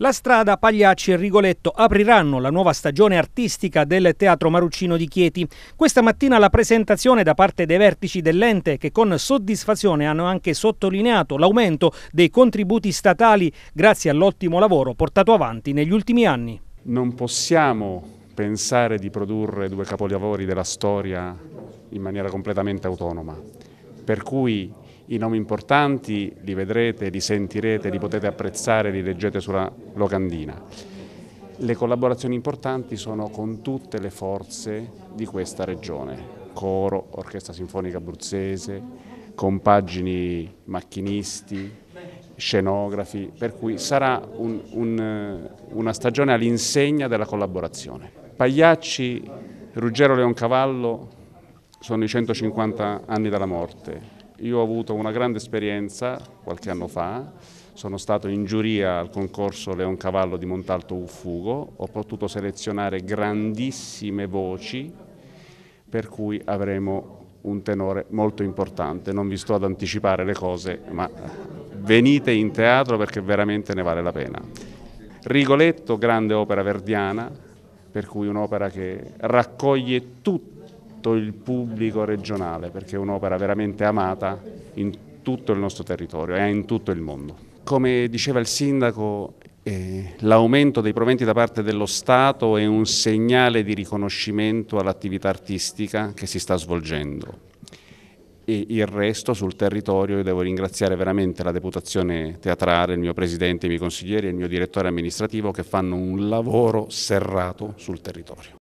La strada Pagliacci e Rigoletto apriranno la nuova stagione artistica del Teatro Maruccino di Chieti. Questa mattina la presentazione da parte dei vertici dell'ente che con soddisfazione hanno anche sottolineato l'aumento dei contributi statali grazie all'ottimo lavoro portato avanti negli ultimi anni. Non possiamo pensare di produrre due capolavori della storia in maniera completamente autonoma, per cui i nomi importanti li vedrete, li sentirete, li potete apprezzare, li leggete sulla locandina. Le collaborazioni importanti sono con tutte le forze di questa regione, coro, orchestra sinfonica abruzzese, compagini macchinisti, scenografi, per cui sarà un, un, una stagione all'insegna della collaborazione. Pagliacci, Ruggero Leoncavallo sono i 150 anni dalla morte, io ho avuto una grande esperienza qualche anno fa, sono stato in giuria al concorso Leon Cavallo di Montalto Uffugo, ho potuto selezionare grandissime voci per cui avremo un tenore molto importante, non vi sto ad anticipare le cose, ma venite in teatro perché veramente ne vale la pena. Rigoletto, grande opera verdiana, per cui un'opera che raccoglie tutti tutto il pubblico regionale perché è un'opera veramente amata in tutto il nostro territorio e in tutto il mondo. Come diceva il sindaco, eh, l'aumento dei proventi da parte dello Stato è un segnale di riconoscimento all'attività artistica che si sta svolgendo e il resto sul territorio. Io devo ringraziare veramente la deputazione teatrale, il mio presidente, i miei consiglieri e il mio direttore amministrativo che fanno un lavoro serrato sul territorio.